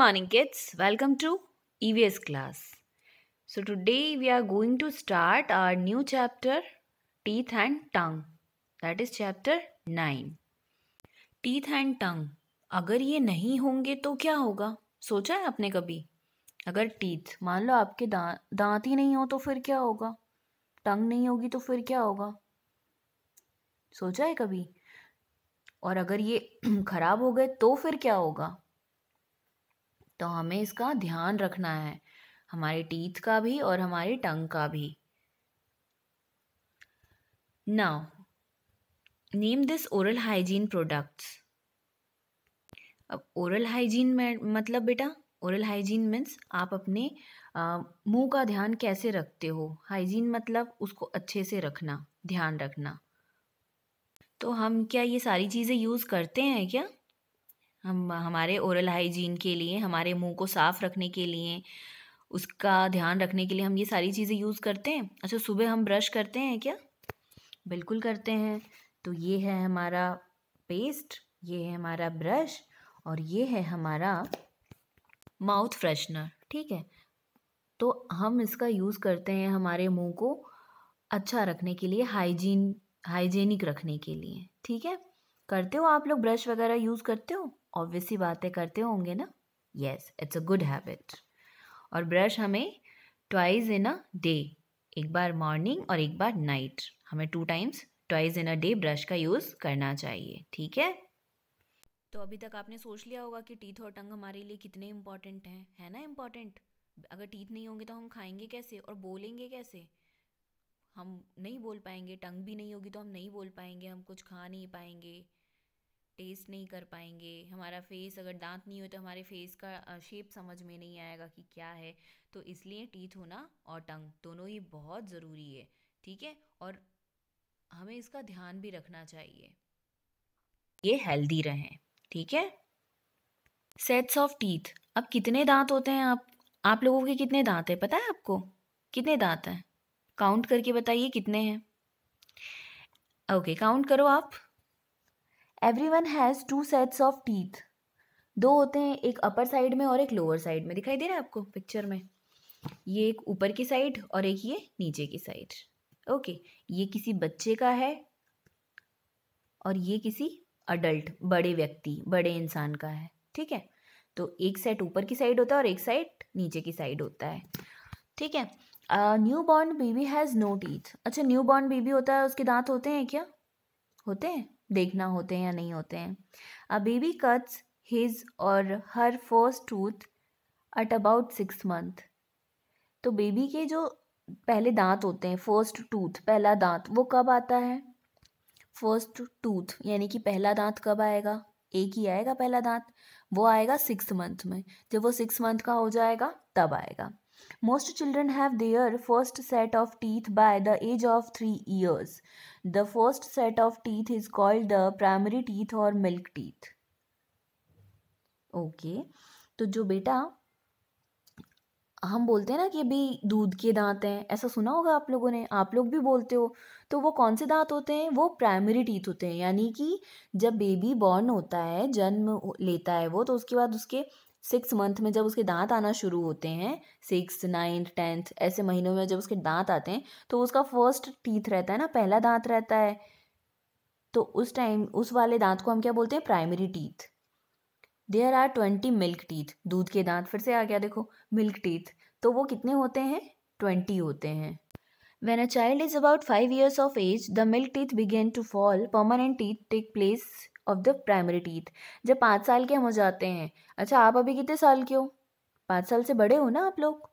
morning kids welcome to evs class so today we are going to start our new chapter teeth and tongue that is chapter 9 teeth and tongue अगर ये नहीं होंगे तो क्या होगा सोचा है आपने कभी अगर टीथ मान लो आपके दा, दांत ही नहीं हो तो फिर क्या होगा टंग नहीं होगी तो फिर क्या होगा सोचा है कभी और अगर ये ख़राब हो गए तो फिर क्या होगा तो हमें इसका ध्यान रखना है हमारे टीथ का भी और हमारे टंग का भी now name this oral hygiene products अब ओरल हाइजीन में मतलब बेटा ओरल हाइजीन मीन्स आप अपने मुंह का ध्यान कैसे रखते हो हाइजीन मतलब उसको अच्छे से रखना ध्यान रखना तो हम क्या ये सारी चीज़ें यूज़ करते हैं क्या हम हमारे ओरल हाइजीन के लिए हमारे मुंह को साफ़ रखने के लिए उसका ध्यान रखने के लिए हम ये सारी चीज़ें यूज़ करते हैं अच्छा सुबह हम ब्रश करते हैं क्या बिल्कुल करते हैं तो ये है हमारा पेस्ट ये है हमारा ब्रश और ये है हमारा माउथ फ्रेशनर ठीक है तो हम इसका यूज़ करते हैं हमारे मुंह को अच्छा रखने के लिए हाइजीन हाइजीनिक रखने के लिए ठीक है करते हो आप लोग ब्रश वगैरह यूज़ करते हो ऑब्वियसली बातें करते होंगे ना yes it's a good habit और ब्रश हमें ट्वाइस इन अ डे एक बार मॉर्निंग और एक बार नाइट हमें two times twice in a day brush का यूज़ करना चाहिए ठीक है तो अभी तक आपने सोच लिया होगा कि टीथ और टंग हमारे लिए कितने इम्पॉर्टेंट हैं है ना इम्पॉर्टेंट अगर टीथ नहीं होंगे तो हम खाएंगे कैसे और बोलेंगे कैसे हम नहीं बोल पाएंगे टंग भी नहीं होगी तो हम नहीं बोल पाएंगे हम कुछ खा नहीं पाएंगे टेस्ट नहीं कर पाएंगे हमारा फेस अगर दांत नहीं हो तो हमारे फेस का शेप समझ में नहीं आएगा कि क्या है तो इसलिए टीथ होना और टंग दोनों ही बहुत ज़रूरी है ठीक है और हमें इसका ध्यान भी रखना चाहिए ये हेल्दी रहें ठीक है सेट्स ऑफ टीथ अब कितने दांत होते हैं आप आप लोगों के कितने दांत हैं पता है आपको कितने दांत हैं काउंट करके बताइए कितने हैं ओके काउंट करो आप every one has two sets of teeth दो होते हैं एक अपर साइड में और एक लोअर साइड में दिखाई दे रहा है आपको पिक्चर में ये एक ऊपर की साइड और एक ये नीचे की साइड ओके ये किसी बच्चे का है और ये किसी अडल्ट बड़े व्यक्ति बड़े इंसान का है ठीक है तो एक सेट ऊपर की साइड होता है और एक साइड नीचे की साइड होता है ठीक है new born baby has no teeth अच्छा न्यू बॉर्न बेबी होता है उसके दांत होते हैं क्या होते हैं देखना होते हैं या नहीं होते हैं a baby cuts his or her first tooth at about six month तो बेबी के जो पहले दांत होते हैं फर्स्ट टूथ पहला दांत वो कब आता है फर्स्ट टूथ यानी कि पहला दांत कब आएगा एक ही आएगा पहला दांत वो आएगा सिक्स मंथ में जब वो सिक्स मंथ का हो जाएगा तब आएगा Most children have their first set of teeth by the age of 3 years. The first set of teeth is called the primary teeth or milk teeth. Okay okay. तो जो बेटा हम बोलते हैं ना कि अभी दूध के दांत हैं ऐसा सुना होगा आप लोगों ने आप लोग भी बोलते हो तो वो कौन से दांत होते हैं वो प्राइमरी टीथ होते हैं यानी कि जब बेबी बॉर्न होता है जन्म लेता है वो तो उसके बाद उसके सिक्स मंथ में जब उसके दांत आना शुरू होते हैं सिक्स नाइन्थ टेंथ ऐसे महीनों में जब उसके दांत आते हैं तो उसका फर्स्ट टीथ रहता है ना पहला दांत रहता है तो उस टाइम उस वाले दांत को हम क्या बोलते हैं primary teeth there are twenty milk teeth दूध के दांत फिर से आ गया देखो मिल्क टीथ तो वो कितने होते हैं ट्वेंटी होते हैं when a child is about five years of age the milk teeth begin to fall permanent teeth take place of the primary teeth जब पाँच साल के हम हो जाते हैं अच्छा आप अभी कितने साल के हो पाँच साल से बड़े हो ना आप लोग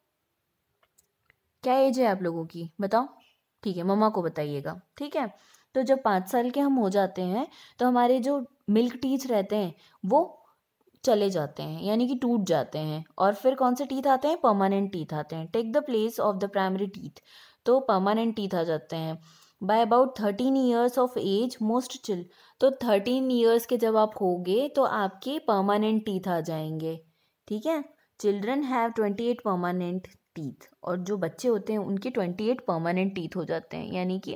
क्या एज है आप लोगों की बताओ ठीक है मम्मा को बताइएगा ठीक है तो जब पाँच साल के हम हो जाते हैं तो हमारे जो मिल्क टीथ रहते हैं वो चले जाते हैं यानी कि टूट जाते हैं और फिर कौन से टीथ आते हैं परमानेंट टीथ आते हैं take the place of the primary teeth तो परमानेंट टीथ आ जाते हैं by about thirteen years of age most चिल तो थर्टीन ईयर्स के जब आप होगे तो आपके परमानेंट टीथ आ जाएंगे ठीक है children have twenty eight permanent teeth और जो बच्चे होते हैं उनके ट्वेंटी एट परमानेंट टीथ हो जाते हैं यानी कि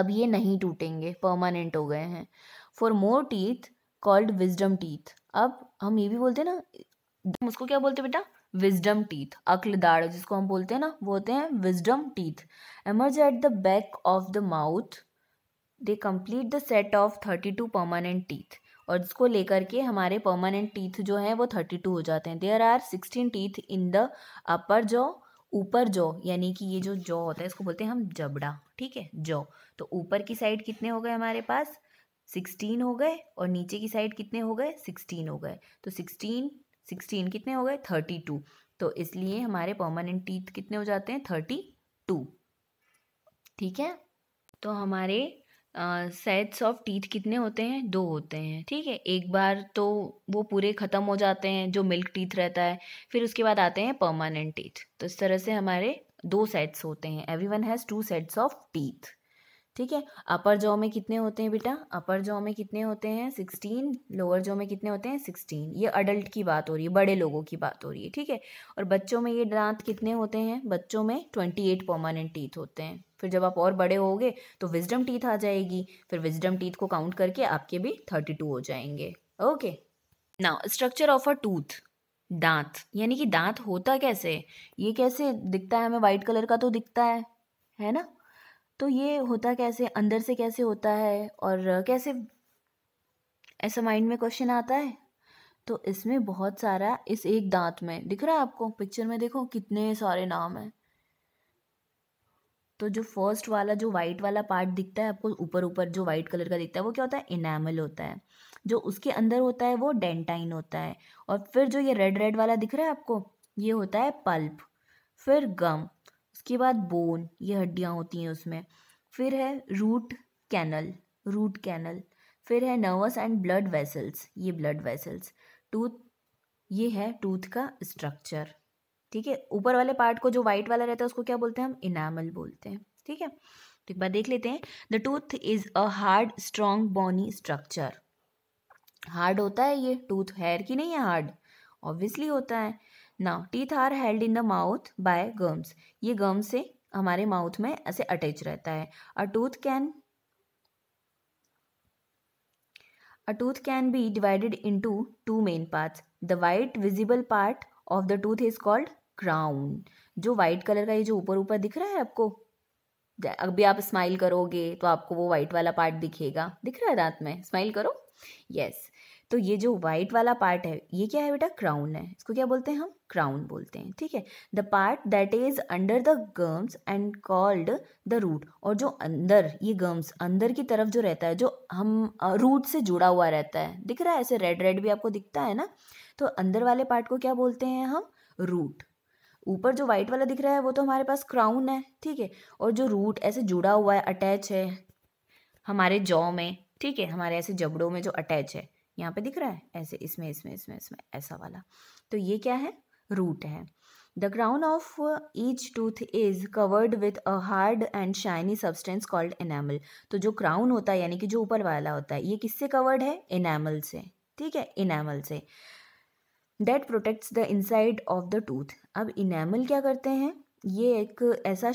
अब ये नहीं टूटेंगे परमानेंट हो गए हैं for more teeth called wisdom teeth अब हम ये भी बोलते हैं ना उसको क्या बोलते बेटा विजडम टीथ अक्ल दाड़ जिसको हम बोलते हैं ना वो होते हैं wisdom teeth emerge at the back of the mouth they complete the set of thirty two permanent teeth और जिसको लेकर के हमारे परमानेंट टीथ जो हैं वो थर्टी टू हो जाते हैं there are sixteen teeth in the upper jaw ऊपर जॉ यानी कि ये जो जॉ होता है इसको बोलते हैं हम जबड़ा ठीक है जॉ तो ऊपर की साइड कितने हो गए हमारे पास सिक्सटीन हो गए और नीचे की साइड कितने हो गए सिक्सटीन हो गए तो सिक्सटीन सिक्सटीन कितने हो गए थर्टी टू तो इसलिए हमारे परमानेंट टीथ कितने हो जाते हैं थर्टी टू ठीक है तो हमारे सेट्स ऑफ टीथ कितने होते हैं दो होते हैं ठीक है एक बार तो वो पूरे ख़त्म हो जाते हैं जो मिल्क टीथ रहता है फिर उसके बाद आते हैं परमानेंट टीथ तो इस तरह से हमारे दो सेट्स होते हैं every one has two sets of teeth ठीक है अपर जॉ में कितने होते हैं बेटा अपर जॉ में कितने होते हैं सिक्सटीन लोअर जॉ में कितने होते हैं सिक्सटीन ये अडल्ट की बात हो रही है बड़े लोगों की बात हो रही है ठीक है और बच्चों में ये दांत कितने होते हैं बच्चों में ट्वेंटी एट परमानेंट टीथ होते हैं फिर जब आप और बड़े होगे तो विजडम टीथ आ जाएगी फिर विजडम टीथ को काउंट करके आपके भी थर्टी टू हो जाएंगे okay now structure of a tooth दांत यानी कि दांत होता कैसे ये कैसे दिखता है हमें वाइट कलर का तो दिखता है है ना तो ये होता कैसे अंदर से कैसे होता है और कैसे ऐसा माइंड में क्वेश्चन आता है तो इसमें बहुत सारा इस एक दांत में दिख रहा है आपको पिक्चर में देखो कितने सारे नाम हैं तो जो फर्स्ट वाला जो वाइट वाला पार्ट दिखता है आपको ऊपर ऊपर जो वाइट कलर का दिखता है वो क्या होता है इनामल होता है जो उसके अंदर होता है वो डेंटाइन होता है और फिर जो ये रेड रेड वाला दिख रहा है आपको ये होता है पल्प फिर गम उसके बाद बोन ये हड्डियाँ होती हैं उसमें फिर है रूट कैनल रूट कैनल फिर है नर्वस एंड ब्लड वेसल्स ये ब्लड वेसल्स टूथ ये है टूथ का स्ट्रक्चर ठीक है ऊपर वाले पार्ट को जो वाइट वाला रहता है उसको क्या बोलते हैं हम इनामल बोलते हैं ठीक है तो एक बार देख लेते हैं the tooth is a hard strong bony structure hard होता है ये टूथ हेयर की नहीं है हार्ड ऑब्वियसली होता है now teeth are held in the mouth by gums ये गम से हमारे माउथ में ऐसे अटैच रहता है a tooth can a tooth can be divided into two main part the white visible part of the tooth is called crown जो white colour का ये जो ऊपर ऊपर दिख रहा है आपको अभी आप स्माइल करोगे तो आपको वो वाइट वाला पार्ट दिखेगा दिख रहा है दांत में स्माइल करो यस yes. तो ये जो व्हाइट वाला पार्ट है ये क्या है बेटा क्राउन है इसको क्या बोलते हैं हम क्राउन बोलते हैं ठीक है the part that is under the gums and called the root और जो अंदर ये गर्म्स अंदर की तरफ जो रहता है जो हम रूट से जुड़ा हुआ रहता है दिख रहा है ऐसे रेड रेड भी आपको दिखता है ना तो अंदर वाले पार्ट को क्या बोलते हैं हम रूट ऊपर जो वाइट वाला दिख रहा है वो तो हमारे पास क्राउन है ठीक है और जो रूट ऐसे जुड़ा हुआ है अटैच है हमारे जॉ में ठीक है हमारे ऐसे जबड़ों में जो अटैच है यहाँ पे दिख रहा है ऐसे इसमें इसमें इसमें इसमें ऐसा वाला तो ये क्या है रूट है the crown of each tooth is covered with a hard and shiny substance called enamel तो जो क्राउन होता है यानी कि जो ऊपर वाला होता है ये किससे कवर्ड है इनैमल से ठीक है इनामल से that protects the inside of the tooth अब इनेमल क्या करते हैं ये एक ऐसा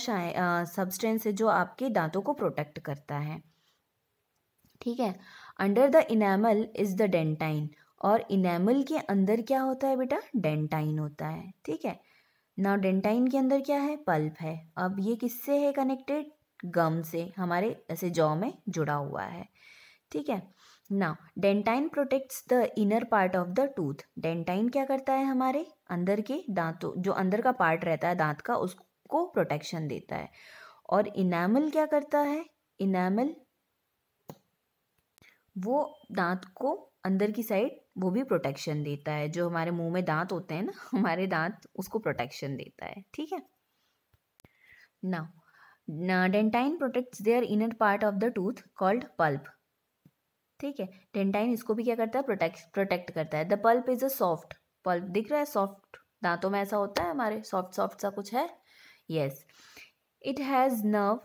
सब्सटेंस है जो आपके दांतों को प्रोटेक्ट करता है ठीक है under the enamel is the dentine और इनेमल के अंदर क्या होता है बेटा डेंटाइन होता है ठीक है ना डेंटाइन के अंदर क्या है पल्प है अब ये किससे है कनेक्टेड गम से हमारे ऐसे जॉ में जुड़ा हुआ है ठीक है now dentine protects the inner part of the tooth dentine क्या करता है हमारे अंदर के दांतों जो अंदर का पार्ट रहता है दांत का उसको प्रोटेक्शन देता है और इनामल क्या करता है इनामल वो दांत को अंदर की साइड वो भी प्रोटेक्शन देता है जो हमारे मुंह में दांत होते हैं ना हमारे दांत उसको प्रोटेक्शन देता है ठीक है now dentine protects their inner part of the tooth called pulp ठीक है डेंटाइन इसको भी क्या करता है प्रोटेक्ट प्रोटेक्ट करता है the pulp is a soft pulp दिख रहा है सॉफ्ट दांतों में ऐसा होता है हमारे सॉफ्ट सॉफ्ट सा कुछ है yes it has nerve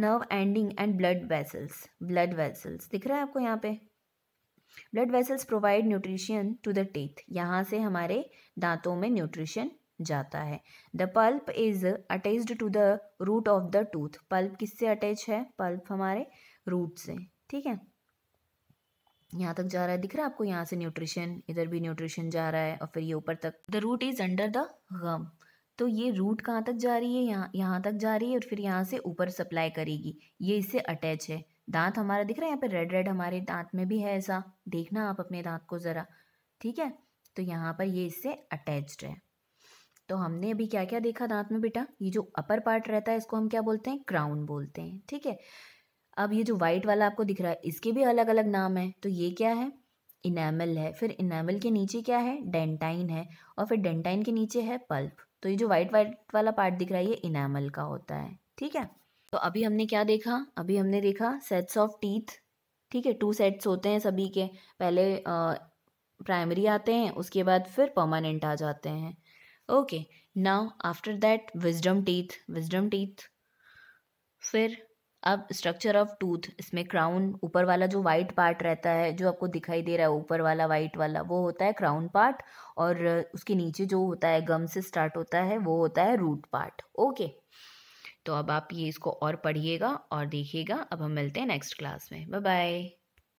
nerve ending and blood vessels blood vessels दिख रहा है आपको यहाँ पे blood vessels provide nutrition to the teeth यहाँ से हमारे दांतों में न्यूट्रिशन जाता है the pulp is attach to the root of the tooth pulp किससे अटैच है पल्प हमारे रूट से ठीक है यहाँ तक जा रहा है दिख रहा है आपको यहाँ से न्यूट्रिशन इधर भी न्यूट्रिशन जा रहा है और फिर ये ऊपर तक the root is under the gum तो ये रूट कहाँ तक जा रही है यहाँ यहाँ तक जा रही है और फिर यहाँ से ऊपर सप्लाई करेगी ये इससे अटैच है दांत हमारा दिख रहा है यहाँ पे रेड रेड हमारे दांत में भी है ऐसा देखना आप अपने दांत को ज़रा ठीक है तो यहाँ पर ये इससे अटैच्ड है तो हमने अभी क्या क्या देखा दांत में बेटा ये जो अपर पार्ट रहता है इसको हम क्या बोलते हैं क्राउन बोलते हैं ठीक है अब ये जो वाइट वाला आपको दिख रहा है इसके भी अलग अलग नाम है तो ये क्या है इनामल है फिर इनामल के नीचे क्या है डेंटाइन है और फिर डेंटाइन के नीचे है पल्प तो ये जो वाइट वाइट वाला पार्ट दिख रहा है ये इनामल का होता है ठीक है तो अभी हमने क्या देखा अभी हमने देखा सेट्स ऑफ टीथ ठीक है टू सेट्स होते हैं सभी के पहले प्राइमरी आते हैं उसके बाद फिर परमानेंट आ जाते हैं okay now after that wisdom teeth wisdom teeth फिर अब स्ट्रक्चर ऑफ टूथ इसमें क्राउन ऊपर वाला जो वाइट पार्ट रहता है जो आपको दिखाई दे रहा है ऊपर वाला वाइट वाला वो होता है क्राउन पार्ट और उसके नीचे जो होता है गम से स्टार्ट होता है वो होता है रूट पार्ट ओके तो अब आप ये इसको और पढ़िएगा और देखिएगा अब हम मिलते हैं नेक्स्ट क्लास में बाय बाय